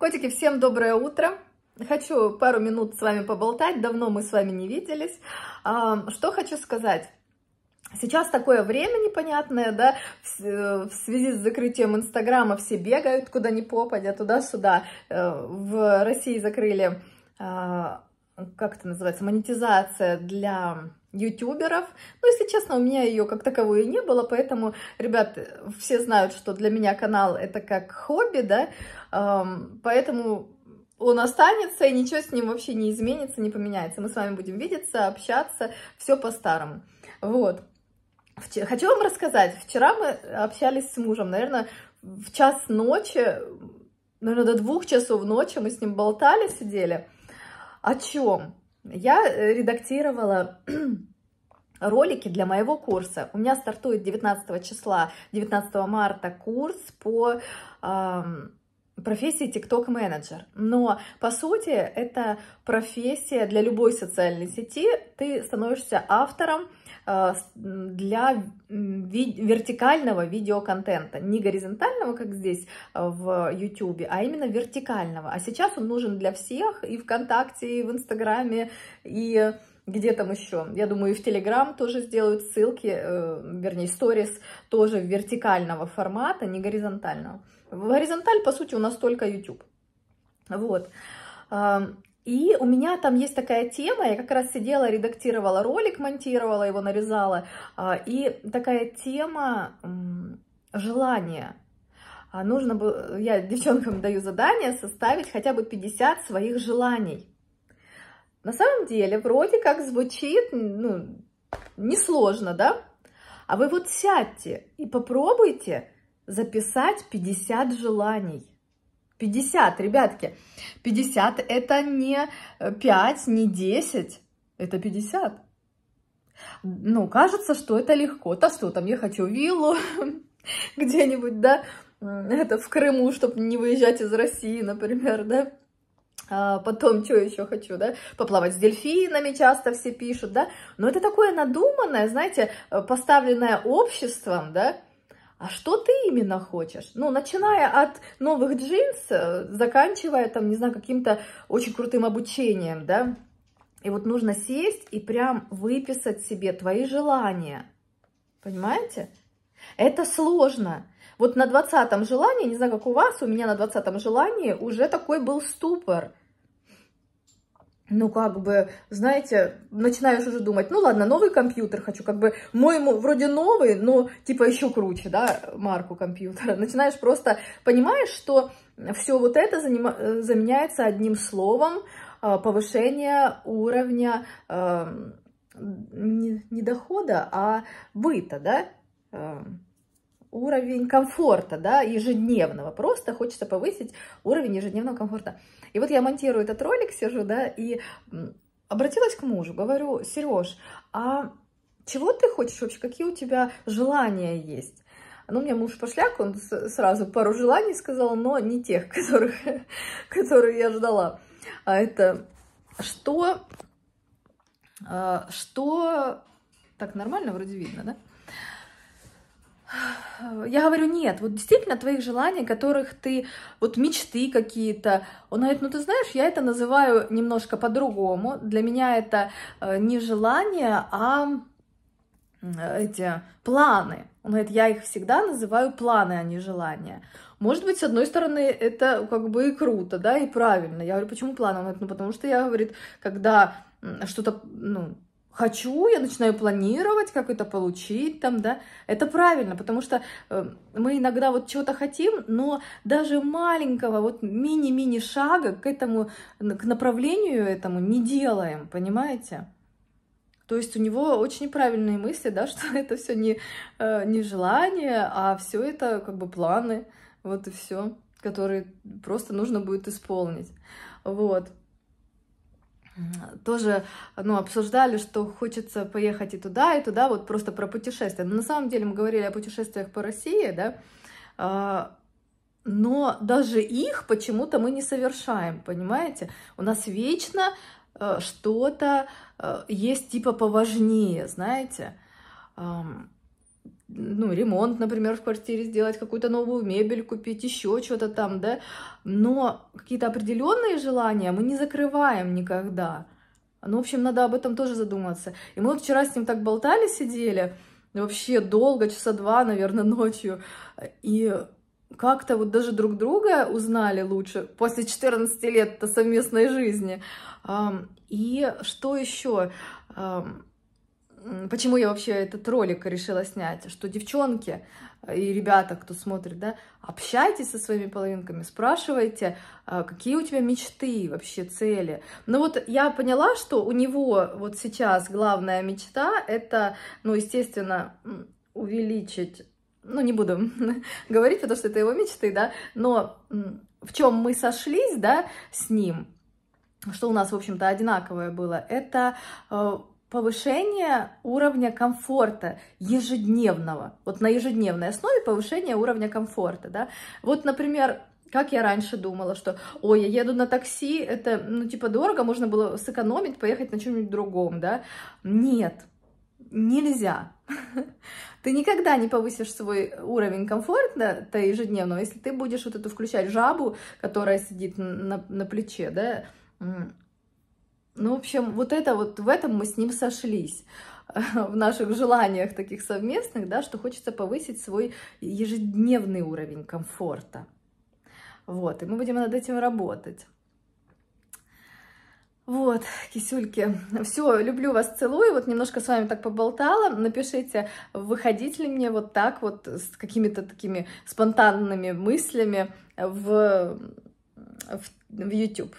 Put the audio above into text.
Котики, всем доброе утро! Хочу пару минут с вами поболтать, давно мы с вами не виделись. А, что хочу сказать? Сейчас такое время непонятное, да, э, в связи с закрытием Инстаграма все бегают куда ни попадя, туда-сюда. Э, в России закрыли, а, как это называется, монетизация для ютуберов. Но, ну, если честно, у меня ее как таковой и не было, поэтому, ребят, все знают, что для меня канал это как хобби, да, эм, поэтому он останется, и ничего с ним вообще не изменится, не поменяется. Мы с вами будем видеться, общаться, все по-старому. Вот. хочу вам рассказать, вчера мы общались с мужем, наверное, в час ночи, наверное, до двух часов ночи мы с ним болтали, сидели. О чем? Я э, редактировала ролики для моего курса. У меня стартует 19 числа, 19 марта курс по... Эм, профессии тикток-менеджер. Но, по сути, это профессия для любой социальной сети. Ты становишься автором э, для вертикального видеоконтента. Не горизонтального, как здесь э, в YouTube, а именно вертикального. А сейчас он нужен для всех и ВКонтакте, и в Инстаграме, и где там еще, я думаю, и в Телеграм тоже сделают ссылки, э, вернее, сторис тоже вертикального формата, не горизонтального. Горизонталь, по сути, у нас только YouTube. Вот. И у меня там есть такая тема, я как раз сидела, редактировала ролик, монтировала его, нарезала, а, и такая тема желания. А, нужно было, я девчонкам даю задание составить хотя бы 50 своих желаний. На самом деле, вроде как звучит, ну, несложно, да? А вы вот сядьте и попробуйте записать 50 желаний. 50, ребятки, 50 это не 5, э, не 10, это 50. Ну, кажется, что это легко. Да что там, я хочу виллу где-нибудь, да, это в Крыму, чтобы не выезжать из России, например, да. А, потом, что еще хочу, да, поплавать с дельфинами часто все пишут, да. Но это такое надуманное, знаете, э, поставленное обществом, да. А что ты именно хочешь? Ну, начиная от новых джинс, э, заканчивая там, не знаю, каким-то очень крутым обучением, да. И вот нужно сесть и прям выписать себе твои желания. Понимаете? Это сложно. Вот на двадцатом желании, не знаю, как у вас, у меня на двадцатом желании уже такой был ступор ну, как бы, знаете, начинаешь уже думать, ну, ладно, новый компьютер хочу, как бы, мой ему вроде новый, но, типа, еще круче, да, марку компьютера. Начинаешь просто, понимаешь, что все вот это заним... Э, заменяется одним словом э, повышение уровня э, не, не дохода, а быта, да, уровень комфорта, да, ежедневного. Просто хочется повысить уровень ежедневного комфорта. И вот я монтирую этот ролик, сижу, да, и обратилась к мужу, говорю, Сереж, а чего ты хочешь вообще, какие у тебя желания есть? Ну, у меня муж пошляк, он сразу пару желаний сказал, но не тех, которых, которые я ждала. А это что, а, что, так нормально вроде видно, да? Э, я говорю, нет, вот действительно твоих желаний, которых ты, вот мечты какие-то. Он говорит, ну ты знаешь, я это называю немножко по-другому. Для меня это э, не желание, а эти планы. Он говорит, я их всегда называю планы, а не желания. Может быть, с одной стороны, это как бы и круто, да, и правильно. Я говорю, почему планы? Он говорит, ну потому что я, говорит, когда что-то, ну, хочу, я начинаю планировать, как это получить там, да. Это правильно, потому что э, мы иногда вот чего-то хотим, но даже маленького вот мини-мини шага к этому, к направлению этому не делаем, понимаете? То есть у него очень правильные мысли, да, что это все не, э, не желание, а все это как бы планы, вот и все, которые просто нужно будет исполнить. Вот тоже ну, обсуждали, что хочется поехать и туда, и туда, вот просто про путешествия. Но на самом деле мы говорили о путешествиях по России, да, а, но даже их почему-то мы не совершаем, понимаете? У нас вечно э, что-то э, есть типа поважнее, знаете? ну, ремонт, например, в квартире сделать, какую-то новую мебель купить, еще что-то там, да. Но какие-то определенные желания мы не закрываем никогда. Ну, в общем, надо об этом тоже задуматься. И мы вот вчера с ним так болтали, сидели, вообще долго, часа два, наверное, ночью. И как-то вот даже друг друга узнали лучше после 14 лет совместной жизни. И что еще? почему я вообще этот ролик решила снять, что девчонки э, и ребята, кто смотрит, да, общайтесь со своими половинками, спрашивайте, э, какие у тебя мечты, вообще цели. Но ну вот я поняла, что у него вот сейчас главная мечта это, ну, естественно, увеличить, ну, не буду говорить, потому что это его мечты, да, но в чем мы сошлись, да, с ним, что у нас, в общем-то, одинаковое было, это э, повышение уровня комфорта ежедневного. Вот на ежедневной основе повышение уровня комфорта. Да? Вот, например, как я раньше думала, что, ой, я еду на такси, это, ну, типа, дорого, можно было сэкономить, поехать на чем-нибудь другом, да? Нет, нельзя. Ты никогда не повысишь свой уровень комфорта да, ежедневного, если ты будешь вот эту включать жабу, которая сидит на, на плече, да, ну, в общем, вот это вот в этом мы с ним сошлись в наших желаниях таких совместных, да, что хочется повысить свой ежедневный уровень комфорта. Вот, и мы будем над этим работать. Вот, кисюльки, все, люблю вас, целую, вот немножко с вами так поболтала, напишите, выходить ли мне вот так вот с какими-то такими спонтанными мыслями в, в, в YouTube.